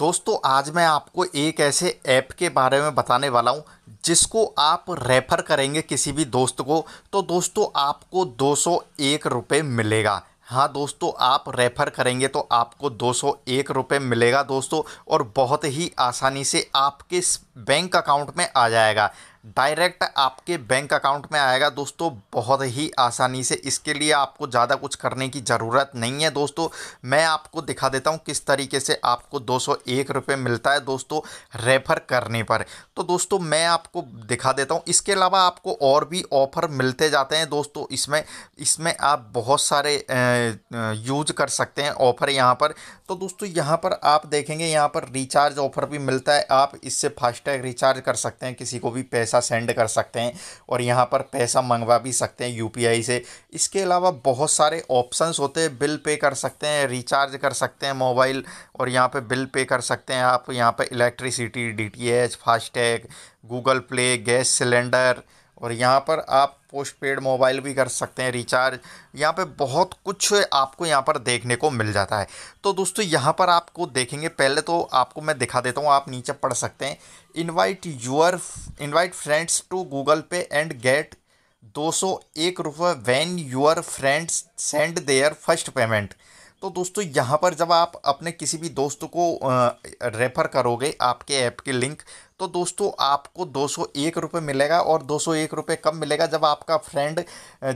दोस्तों आज मैं आपको एक ऐसे ऐप के बारे में बताने वाला हूँ जिसको आप रेफ़र करेंगे किसी भी दोस्त को तो दोस्तों आपको दो सौ एक रुपये मिलेगा हाँ दोस्तों आप रेफ़र करेंगे तो आपको दो सौ एक रुपये मिलेगा दोस्तों और बहुत ही आसानी से आपके बैंक अकाउंट में आ जाएगा डायरेक्ट आपके बैंक अकाउंट में आएगा दोस्तों बहुत ही आसानी से इसके लिए आपको ज़्यादा कुछ करने की ज़रूरत नहीं है दोस्तों मैं आपको दिखा देता हूँ किस तरीके से आपको दो सौ मिलता है दोस्तों रेफ़र करने पर तो दोस्तों मैं आपको दिखा देता हूँ इसके अलावा आपको और भी ऑफ़र मिलते जाते हैं दोस्तों इसमें इसमें आप बहुत सारे यूज कर सकते हैं ऑफ़र यहाँ पर तो दोस्तों यहाँ पर आप देखेंगे यहाँ पर रिचार्ज ऑफ़र भी मिलता है आप इससे फास्टैग रिचार्ज कर सकते हैं किसी को भी पैसे पैसा सेंड कर सकते हैं और यहाँ पर पैसा मंगवा भी सकते हैं यूपीआई से इसके अलावा बहुत सारे ऑप्शंस होते हैं बिल पे कर सकते हैं रिचार्ज कर सकते हैं मोबाइल और यहाँ पे बिल पे कर सकते हैं आप यहाँ पे electricity D T H FASTag Google Play gas cylinder और यहाँ पर आप पोस्ट पेड मोबाइल भी कर सकते हैं रिचार्ज यहाँ पे बहुत कुछ आपको यहाँ पर देखने को मिल जाता है तो दोस्तों यहाँ पर आपको देखेंगे पहले तो आपको मैं दिखा देता हूँ आप नीचे पढ़ सकते हैं invite your invite friends to Google Pay and get दो सौ एक रुपये when your friends send their first payment तो दोस्तों यहाँ पर जब आप अपने किसी भी दोस्त को रेफ़र करोगे आपके ऐप के लिंक तो दोस्तों आपको दो सौ एक रुपये मिलेगा और दो सौ एक रुपये कब मिलेगा जब आपका फ्रेंड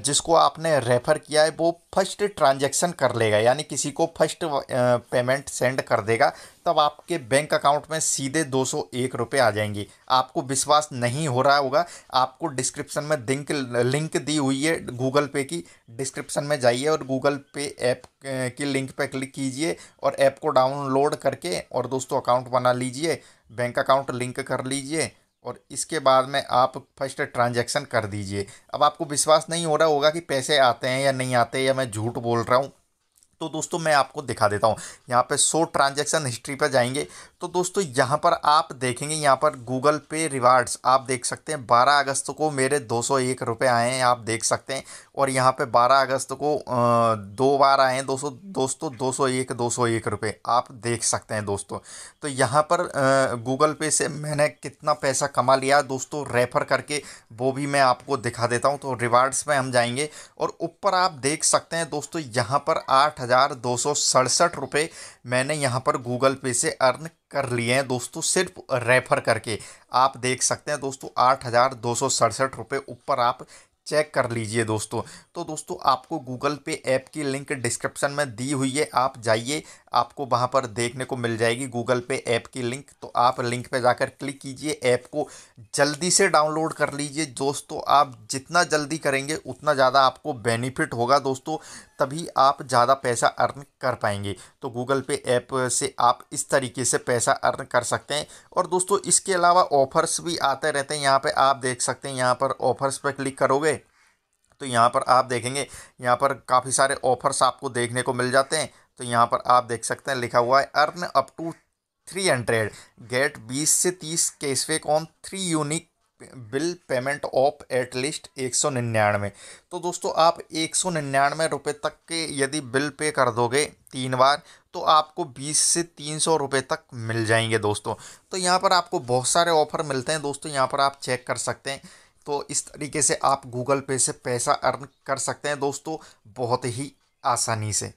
जिसको आपने रेफ़र किया है वो फर्स्ट ट्रांजैक्शन कर लेगा यानी किसी को फर्स्ट पेमेंट सेंड कर देगा तब आपके बैंक अकाउंट में सीधे दो सौ एक रुपये आ जाएंगे आपको विश्वास नहीं हो रहा होगा आपको डिस्क्रिप्शन में लिंक लिंक दी हुई है गूगल पे की डिस्क्रिप्शन में जाइए और गूगल पे ऐप की लिंक पर क्लिक कीजिए और ऐप को डाउनलोड करके और दोस्तों अकाउंट बना लीजिए बैंक अकाउंट लिंक कर लीजिए और इसके बाद में आप फर्स्ट ट्रांजैक्शन कर दीजिए अब आपको विश्वास नहीं हो रहा होगा कि पैसे आते हैं या नहीं आते या मैं झूठ बोल रहा हूँ तो दोस्तों मैं आपको दिखा देता हूँ यहाँ पे सो ट्रांजैक्शन हिस्ट्री पर जाएंगे तो दोस्तों यहाँ पर आप देखेंगे यहाँ पर गूगल पे रिवार्ड्स आप देख सकते हैं 12 अगस्त को मेरे दो सौ एक रुपये आए हैं आप देख सकते हैं और यहाँ पे 12 अगस्त को दो बार आए हैं दोस्तों दोस्तों दो सौ एक दो सौ एक रुपये आप देख सकते हैं दोस्तों तो यहाँ पर गूगल पे से मैंने कितना पैसा कमा लिया दोस्तों रेफ़र करके वो भी मैं आपको दिखा देता हूँ तो रिवार्ड्स में हम जाएंगे और ऊपर आप देख सकते हैं दोस्तों यहाँ पर आठ मैंने यहाँ पर गूगल पे से अर्न कर लिए हैं दोस्तों सिर्फ रेफ़र करके आप देख सकते हैं दोस्तों आठ हज़ार दो सौ सड़सठ रुपये ऊपर आप चेक कर लीजिए दोस्तों तो दोस्तों आपको गूगल पे ऐप की लिंक डिस्क्रिप्शन में दी हुई है आप जाइए आपको वहाँ पर देखने को मिल जाएगी गूगल पे ऐप की लिंक तो आप लिंक पे जाकर क्लिक कीजिए ऐप को जल्दी से डाउनलोड कर लीजिए दोस्तों आप जितना जल्दी करेंगे उतना ज़्यादा आपको बेनिफिट होगा दोस्तों तभी आप ज़्यादा पैसा अर्न कर पाएंगे तो गूगल पे ऐप से आप इस तरीके से पैसा अर्न कर सकते हैं और दोस्तों इसके अलावा ऑफ़र्स भी आते रहते हैं यहाँ पर आप देख सकते हैं यहाँ पर ऑफ़र्स पर क्लिक करोगे तो यहाँ पर आप देखेंगे यहाँ पर काफ़ी सारे ऑफर्स आपको देखने को मिल जाते हैं तो यहाँ पर आप देख सकते हैं लिखा हुआ है earn up to three hundred get बीस से तीस cashback on three unique bill payment of at least एक सौ निन्यानवे तो दोस्तों आप एक सौ निन्यानवे रुपये तक के यदि बिल पे कर दोगे तीन बार तो आपको बीस से तीन सौ रुपये तक मिल जाएंगे दोस्तों तो यहाँ पर आपको बहुत सारे ऑफर मिलते हैं दोस्तों यहाँ पर आप चेक कर सकते हैं तो इस तरीके से आप गूगल पे से पैसा अर्न कर सकते हैं दोस्तों बहुत ही आसानी से